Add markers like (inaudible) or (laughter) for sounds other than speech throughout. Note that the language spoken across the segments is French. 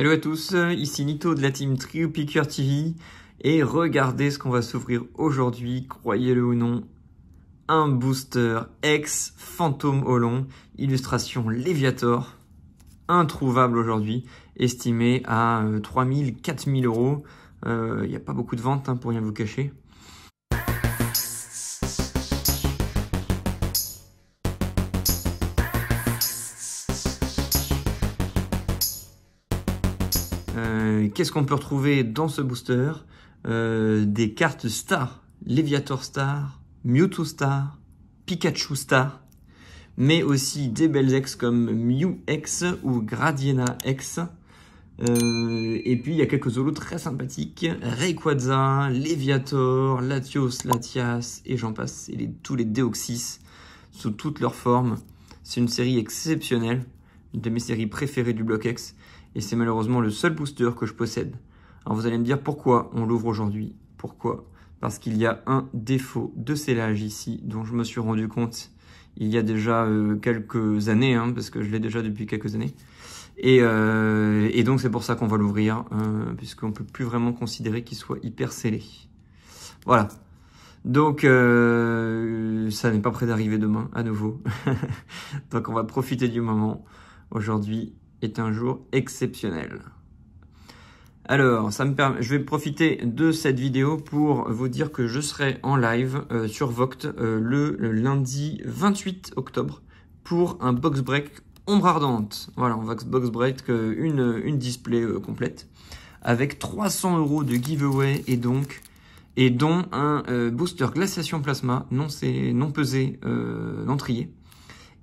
Hello à tous, ici Nito de la team Trio Picker TV et regardez ce qu'on va s'ouvrir aujourd'hui, croyez-le ou non, un booster X Phantom Holon, illustration Léviator, introuvable aujourd'hui, estimé à 3000-4000 euh, euros. Il euh, n'y a pas beaucoup de ventes hein, pour rien vous cacher. Qu'est-ce qu'on peut retrouver dans ce booster euh, Des cartes Star, Leviator Star, Mewtwo Star, Pikachu Star, mais aussi des belles ex comme Mew X ou Gradiena X. Euh, et puis il y a quelques zolos très sympathiques, Rayquaza, Leviator, Latios, Latias, et j'en passe, et tous les Deoxys, sous toutes leurs formes. C'est une série exceptionnelle, une de mes séries préférées du Bloc X et c'est malheureusement le seul booster que je possède. Alors vous allez me dire pourquoi on l'ouvre aujourd'hui Pourquoi Parce qu'il y a un défaut de scellage ici dont je me suis rendu compte il y a déjà euh, quelques années, hein, parce que je l'ai déjà depuis quelques années. Et, euh, donc c'est pour ça qu'on va l'ouvrir, hein, puisqu'on ne peut plus vraiment considérer qu'il soit hyper scellé. Voilà. Donc euh, ça n'est pas près d'arriver demain à nouveau. (laughs) donc on va profiter du moment aujourd'hui est un jour exceptionnel. Alors, ça me permet, je vais profiter de cette vidéo pour vous dire que je serai en live euh, sur Voct euh, le, lundi 28 octobre pour un box break ombre ardente. Voilà, on va box break euh, une, une display complète avec 300 euros de giveaway et donc et dont un booster glaciation plasma non, non pesé, non trié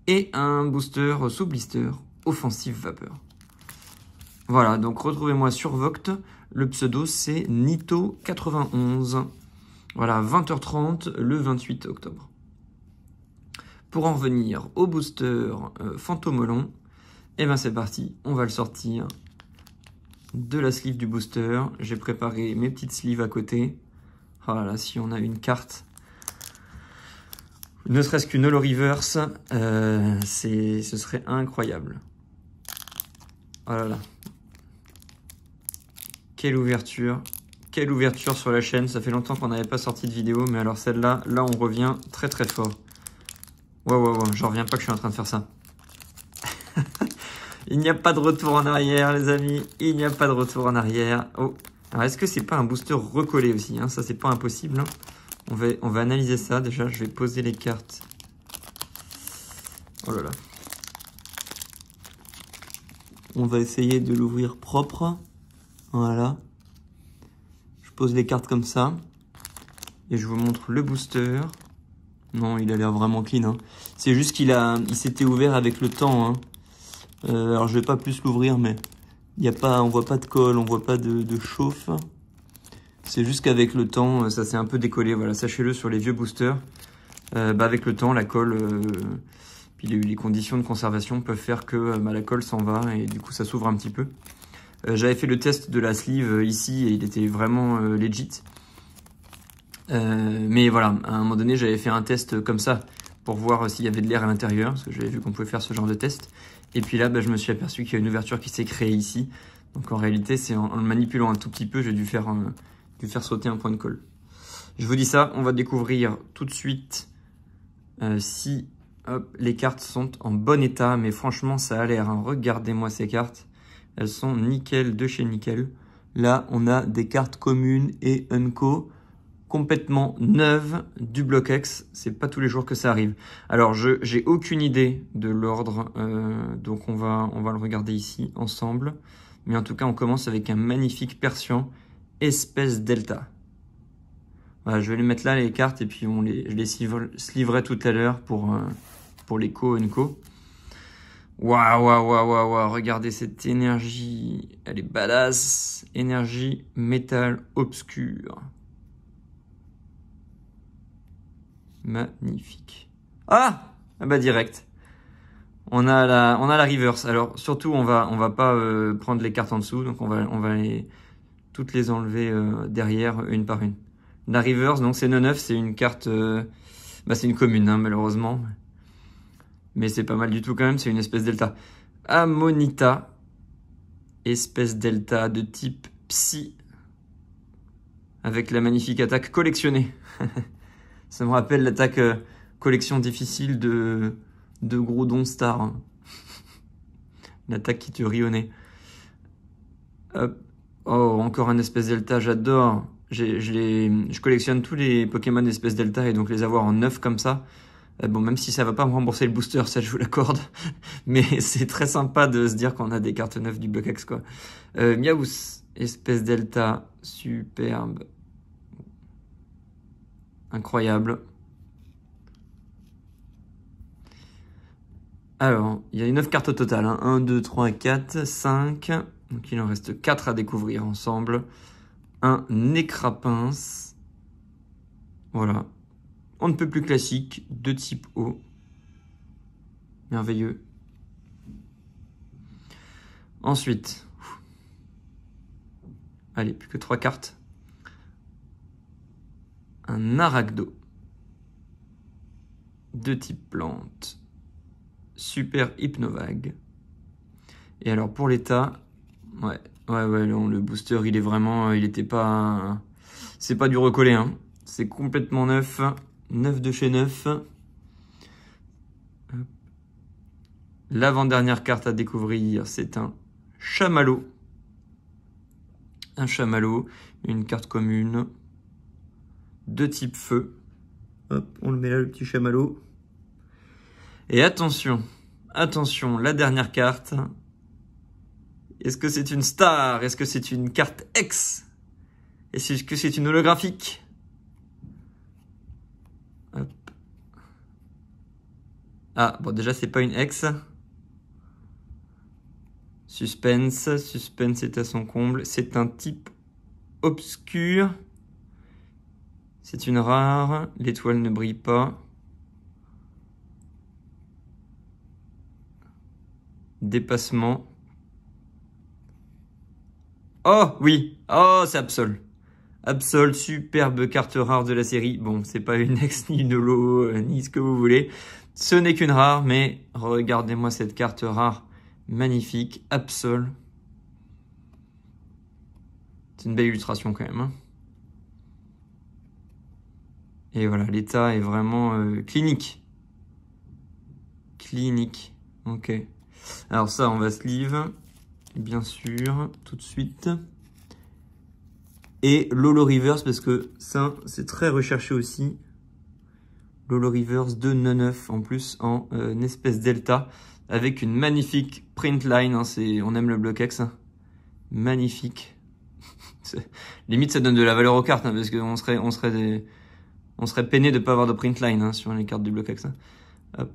et un booster sous blister offensive vapeur. Voilà, donc retrouvez-moi sur Voct. Le pseudo, c'est Nito91. Voilà, 20h30 le 28 octobre. Pour en revenir au booster euh, Fantomolon, et eh bien c'est parti, on va le sortir de la sleeve du booster. J'ai préparé mes petites sleeves à côté. Voilà, oh si on a une carte, ne serait-ce qu'une Holo Reverse, euh, ce serait incroyable. Oh là là. Quelle ouverture. Quelle ouverture sur la chaîne. Ça fait longtemps qu'on n'avait pas sorti de vidéo. Mais alors celle-là, là on revient très très fort. Ouais ouais ouais, j'en reviens pas que je suis en train de faire ça. (laughs) Il n'y a pas de retour en arrière, les amis. Il n'y a pas de retour en arrière. Oh. Alors, est-ce que c'est pas un booster recollé aussi hein? Ça, c'est pas impossible. Hein. on, va, on va analyser ça. Déjà, je vais poser les cartes. Oh là là. On va essayer de l'ouvrir propre. Voilà. Je pose les cartes comme ça. Et je vous montre le booster. Non, il a l'air vraiment clean. Hein. C'est juste qu'il a, il s'était ouvert avec le temps. Hein. Euh, alors je vais pas plus l'ouvrir, mais il y a pas, on voit pas de colle, on voit pas de, chauffe. C'est juste qu'avec le temps, euh, ça s'est un peu décollé. Voilà, sachez-le sur les vieux boosters. Euh, bah avec le temps, la colle les conditions de conservation peuvent faire que euh, la colle s'en va et du coup ça s'ouvre un petit peu. Euh, j'avais fait le test de la sleeve euh, ici et il était vraiment legit. mais voilà, à un moment donné j'avais fait un test comme ça pour voir s'il y avait de l'air à l'intérieur, parce que j'avais vu qu'on pouvait faire ce genre de test. Et puis là, bah, je me suis aperçu qu'il y a une ouverture qui s'est créée ici. Donc en réalité, c'est en, le manipulant un tout petit peu, j'ai dû faire, faire sauter un point de colle. Je vous dis ça, on va découvrir tout de suite si les cartes sont en bon état, mais franchement, ça a l'air. Hein. Regardez-moi ces cartes. Elles sont nickel de chez nickel. Là, on a des cartes communes et Unco complètement neuves du bloc X. C'est pas tous les jours que ça arrive. Alors, je j'ai aucune idée de l'ordre, euh, donc on va, on va le regarder ici ensemble. Mais en tout cas, on commence avec un magnifique Persian, espèce Delta. je vais les mettre là, les cartes, et puis on les, je les sliverai tout à l'heure pour... Euh, pour les Co Waouh, waouh, waouh, waouh, regardez cette énergie, elle est badass. Énergie métal obscur. Magnifique. Ah Ah bah direct. On a la, on a la reverse. Alors surtout, on va, on va pas euh, prendre les cartes en dessous, donc on va, on va toutes les enlever euh, derrière une par une. La reverse, donc c'est non-neuf. c'est une carte, euh, bah c'est une commune hein, malheureusement mais c'est pas mal du tout quand même, c'est une espèce delta. Ammonita, espèce delta de type psy, avec la magnifique attaque collectionnée. (laughs) Ça me rappelle l'attaque euh, collection difficile de, de gros star. Hein. (laughs) l'attaque qui te rionnait. Oh, encore un espèce delta, j'adore. Je, je collectionne tous les Pokémon espèce delta et donc les avoir en neuf comme ça, euh, bon, même si ça va pas me rembourser le booster, ça je vous l'accorde. (laughs) Mais c'est très sympa de se dire qu'on a des cartes neuves du Buckex, quoi. Euh, Miaus, espèce Delta, superbe. Incroyable. Alors, il y a 9 cartes au total. 1, 2, 3, 4, 5. Donc il en reste 4 à découvrir ensemble. Un Nécrapince. Voilà, on ne peut plus classique, de type O. Merveilleux. Ensuite, allez, plus que trois cartes. Un arachdo Deux types plante. Super hypnovague. Et alors pour l'état, ouais, ouais, ouais, le booster, il est vraiment, il n'était pas, c'est pas du recollé, hein. C'est complètement neuf. 9 de chez 9. L'avant-dernière carte à découvrir, c'est un chamallow. Un chamallow, une carte commune de type feu. Hop, on le met là, le petit chamallow. Et attention, attention, la dernière carte. Est-ce que c'est une star Est-ce que c'est une carte X Est-ce que c'est une holographique Ah, bon, déjà, c'est pas une ex. Suspense, suspense est à son comble. C'est un type obscur. C'est une rare. L'étoile ne brille pas. Dépassement. Oh oui Oh, c'est Absol. Absol, superbe carte rare de la série. Bon, c'est pas une ex, ni de l'eau, euh, ni ce que vous voulez. Ce n'est qu'une rare, mais regardez-moi cette carte rare, magnifique, Absol. C'est une belle illustration quand même. Hein. Et voilà, l'état est vraiment euh, clinique. Clinique, ok. Alors ça, on va se sleeve, bien sûr, tout de suite. Et Lolo Reverse, parce que ça, c'est très recherché aussi. Lolo Rivers 99 en plus en euh, espèce delta avec une magnifique print line. Hein, on aime le bloc X. Hein. Magnifique. (laughs) Limite, ça donne de la valeur aux cartes hein, parce parce qu'on serait, on serait, on serait peiné de ne pas avoir de print line sur les cartes du bloc X. Hop.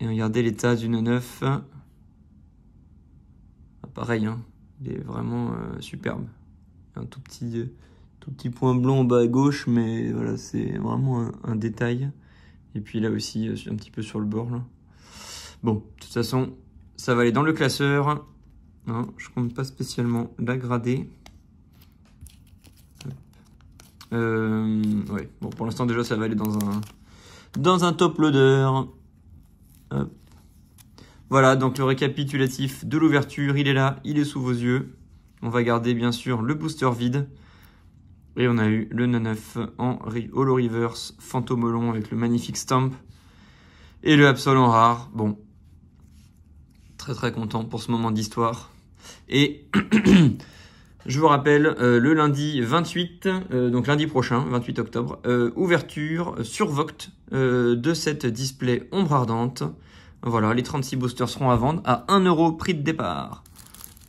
Et regardez l'état du 9. 9 ah, pareil, il est vraiment euh, superbe. Un tout petit. Euh, tout petit point blanc en bas à gauche, mais voilà, c'est vraiment un, détail. Et puis là aussi, euh, un petit peu sur le bord. Bon, de toute façon, ça va aller dans le classeur. je je compte pas spécialement la grader. Euh, bon, pour l'instant déjà, ça va aller dans un dans un top loader. Voilà, donc le récapitulatif de l'ouverture, il est là, il est sous vos yeux. On va garder bien sûr le booster vide. Et on a eu le 9 en Holo Reverse, Fantomolon avec le magnifique Stamp. Et le Absol en rare. Bon. Très très content pour ce moment d'histoire. Et (clears throat) je vous rappelle, euh, le lundi 28, euh, donc lundi prochain, 28 octobre, euh, ouverture sur Voct de cette display ombre ardente. Voilà, les 36 boosters seront à vendre à 1€ prix de départ.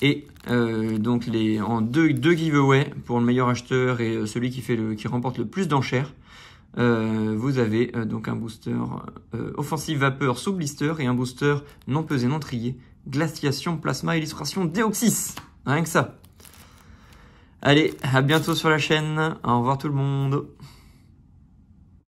Et euh, donc les, en deux, giveaways pour le meilleur acheteur et euh, celui qui, fait le, qui remporte le plus d'enchères, euh, vous avez donc un booster offensive vapeur sous blister et un booster non pesé, non trié, glaciation, plasma, illustration, déoxys. Rien que ça. Allez, à bientôt sur la chaîne. Au revoir tout le monde.